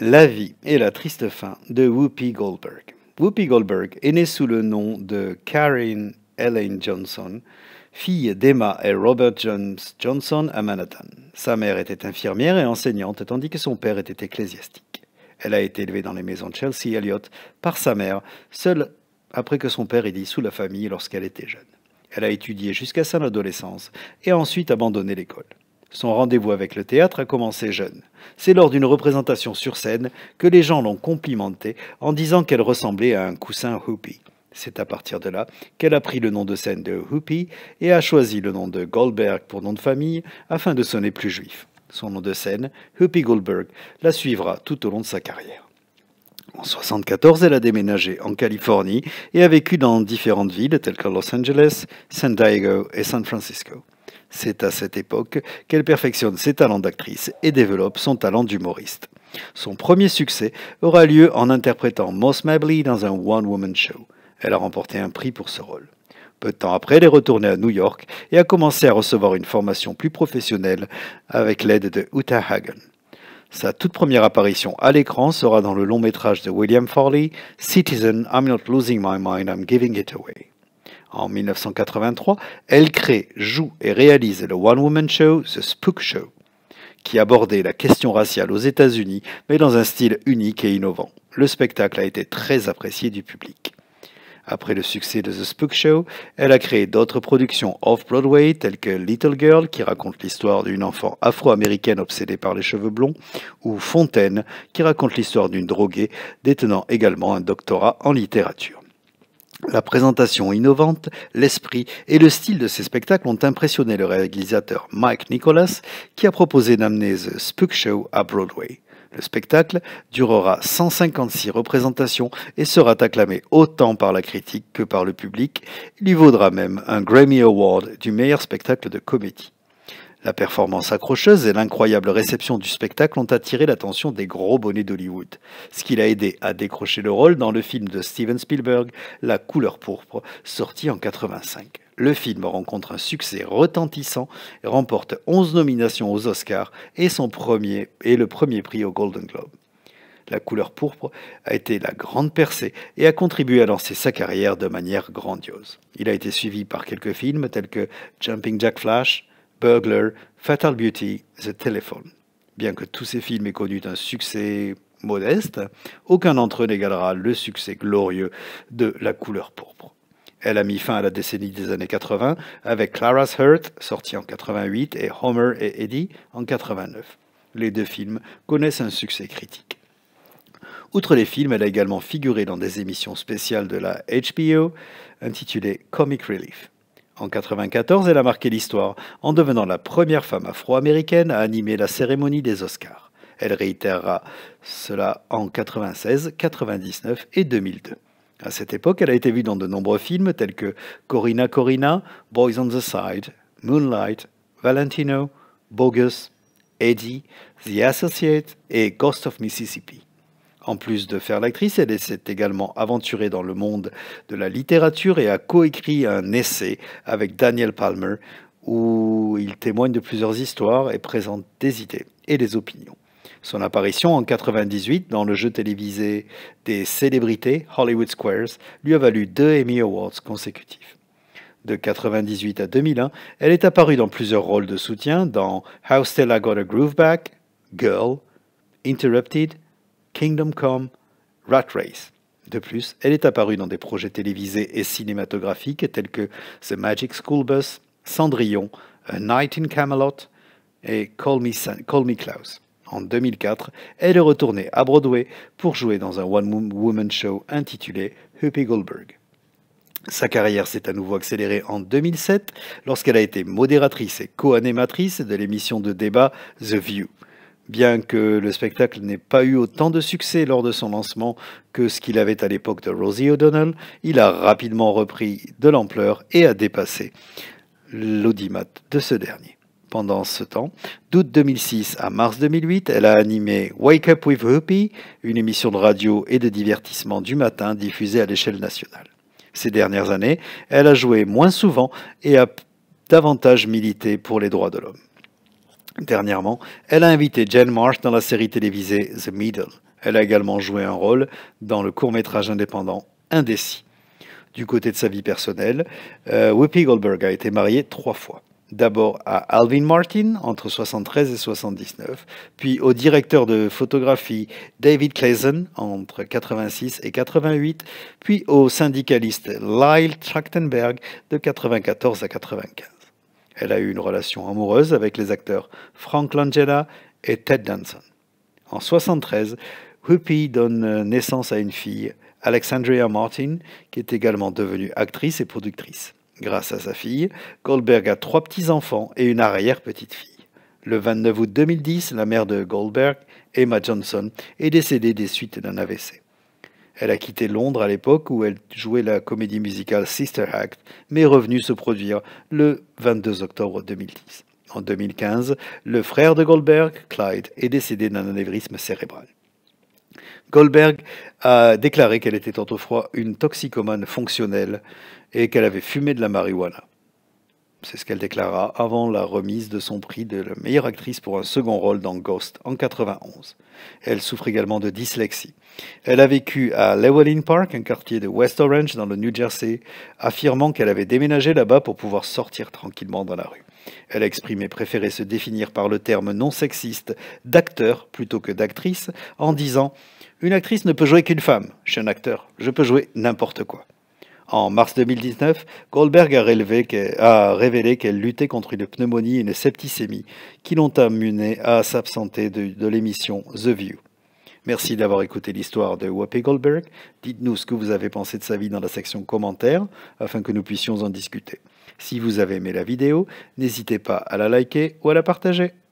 La vie et la triste fin de Whoopi Goldberg. Whoopi Goldberg est née sous le nom de Karen Elaine Johnson, fille d'Emma et Robert James Johnson à Manhattan. Sa mère était infirmière et enseignante, tandis que son père était ecclésiastique. Elle a été élevée dans les maisons de Chelsea Elliott par sa mère, seule après que son père ait dit la famille lorsqu'elle était jeune. Elle a étudié jusqu'à sa adolescence et a ensuite abandonné l'école. Son rendez-vous avec le théâtre a commencé jeune. C'est lors d'une représentation sur scène que les gens l'ont complimentée en disant qu'elle ressemblait à un coussin Hoopy. C'est à partir de là qu'elle a pris le nom de scène de Hoopy et a choisi le nom de Goldberg pour nom de famille afin de sonner plus juif. Son nom de scène, Hoopy Goldberg, la suivra tout au long de sa carrière. En 1974, elle a déménagé en Californie et a vécu dans différentes villes telles que Los Angeles, San Diego et San Francisco. C'est à cette époque qu'elle perfectionne ses talents d'actrice et développe son talent d'humoriste. Son premier succès aura lieu en interprétant Moss Mabley dans un one-woman show. Elle a remporté un prix pour ce rôle. Peu de temps après, elle est retournée à New York et a commencé à recevoir une formation plus professionnelle avec l'aide de Uta Hagen. Sa toute première apparition à l'écran sera dans le long métrage de William Farley, Citizen, I'm Not Losing My Mind, I'm Giving It Away en 1983, elle crée, joue et réalise le one-woman show The Spook Show, qui abordait la question raciale aux États-Unis, mais dans un style unique et innovant. Le spectacle a été très apprécié du public. Après le succès de The Spook Show, elle a créé d'autres productions off-Broadway telles que Little Girl, qui raconte l'histoire d'une enfant afro-américaine obsédée par les cheveux blonds, ou Fontaine, qui raconte l'histoire d'une droguée détenant également un doctorat en littérature. La présentation innovante, l'esprit et le style de ces spectacles ont impressionné le réalisateur Mike Nicholas, qui a proposé d'amener The Spook Show à Broadway. Le spectacle durera 156 représentations et sera acclamé autant par la critique que par le public. Il lui vaudra même un Grammy Award du meilleur spectacle de comédie. La performance accrocheuse et l'incroyable réception du spectacle ont attiré l'attention des gros bonnets d'Hollywood, ce qui l'a aidé à décrocher le rôle dans le film de Steven Spielberg, La couleur pourpre, sorti en 1985. Le film rencontre un succès retentissant, remporte 11 nominations aux Oscars et son premier et le premier prix au Golden Globe. La couleur pourpre a été la grande percée et a contribué à lancer sa carrière de manière grandiose. Il a été suivi par quelques films tels que Jumping Jack Flash, Burglar, Fatal Beauty, The Telephone. Bien que tous ces films aient connu un succès modeste, aucun d'entre eux n'égalera le succès glorieux de La couleur pourpre. Elle a mis fin à la décennie des années 80 avec Clara's Heart, sorti en 88, et Homer et Eddie en 89. Les deux films connaissent un succès critique. Outre les films, elle a également figuré dans des émissions spéciales de la HBO intitulées Comic Relief. En 1994, elle a marqué l'histoire en devenant la première femme afro-américaine à animer la cérémonie des Oscars. Elle réitérera cela en 1996, 1999 et 2002. À cette époque, elle a été vue dans de nombreux films tels que Corina Corina, Boys on the Side, Moonlight, Valentino, Bogus, Eddie, The Associate et Ghost of Mississippi. En plus de faire l'actrice, elle s'est également aventurée dans le monde de la littérature et a coécrit un essai avec Daniel Palmer où il témoigne de plusieurs histoires et présente des idées et des opinions. Son apparition en 1998 dans le jeu télévisé des célébrités Hollywood Squares lui a valu deux Emmy Awards consécutifs. De 1998 à 2001, elle est apparue dans plusieurs rôles de soutien dans How Stella Got a Groove Back, Girl, Interrupted Kingdom Come, Rat Race. De plus, elle est apparue dans des projets télévisés et cinématographiques tels que The Magic School Bus, Cendrillon, A Night in Camelot et Call Me, Call Klaus. En 2004, elle est retournée à Broadway pour jouer dans un one-woman show intitulé Whoopi Goldberg. Sa carrière s'est à nouveau accélérée en 2007 lorsqu'elle a été modératrice et co-animatrice de l'émission de débat The View. Bien que le spectacle n'ait pas eu autant de succès lors de son lancement que ce qu'il avait à l'époque de Rosie O'Donnell, il a rapidement repris de l'ampleur et a dépassé l'audimat de ce dernier. Pendant ce temps, d'août 2006 à mars 2008, elle a animé Wake Up with Whoopi, une émission de radio et de divertissement du matin diffusée à l'échelle nationale. Ces dernières années, elle a joué moins souvent et a davantage milité pour les droits de l'homme. Dernièrement, elle a invité Jane Marsh dans la série télévisée The Middle. Elle a également joué un rôle dans le court-métrage indépendant Indécis. Du côté de sa vie personnelle, euh, Goldberg a été mariée trois fois. D'abord à Alvin Martin entre 73 et 79, puis au directeur de photographie David Clayson entre 86 et 88, puis au syndicaliste Lyle Trachtenberg de 94 à 1995. Elle a eu une relation amoureuse avec les acteurs Frank Langella et Ted Danson. En 1973, Whoopi donne naissance à une fille, Alexandria Martin, qui est également devenue actrice et productrice. Grâce à sa fille, Goldberg a trois petits-enfants et une arrière-petite-fille. Le 29 août 2010, la mère de Goldberg, Emma Johnson, est décédée des suites d'un AVC. Elle a quitté Londres à l'époque où elle jouait la comédie musicale Sister Act, mais est revenue se produire le 22 octobre 2010. En 2015, le frère de Goldberg, Clyde, est décédé d'un anévrisme cérébral. Goldberg a déclaré qu'elle était autrefois une toxicomane fonctionnelle et qu'elle avait fumé de la marijuana. C'est ce qu'elle déclara avant la remise de son prix de la meilleure actrice pour un second rôle dans Ghost en 91. Elle souffre également de dyslexie. Elle a vécu à Llewellyn Park, un quartier de West Orange dans le New Jersey, affirmant qu'elle avait déménagé là-bas pour pouvoir sortir tranquillement dans la rue. Elle a exprimé préférer se définir par le terme non sexiste d'acteur plutôt que d'actrice en disant Une actrice ne peut jouer qu'une femme. Je suis un acteur, je peux jouer n'importe quoi. En mars 2019, Goldberg a, révélé qu'elle luttait contre une pneumonie et une septicémie qui l'ont amenée à s'absenter de, de l'émission The View. Merci d'avoir écouté l'histoire de Whoopi Goldberg. Dites-nous ce que vous avez pensé de sa vie dans la section commentaires afin que nous puissions en discuter. Si vous avez aimé la vidéo, n'hésitez pas à la liker ou à la partager.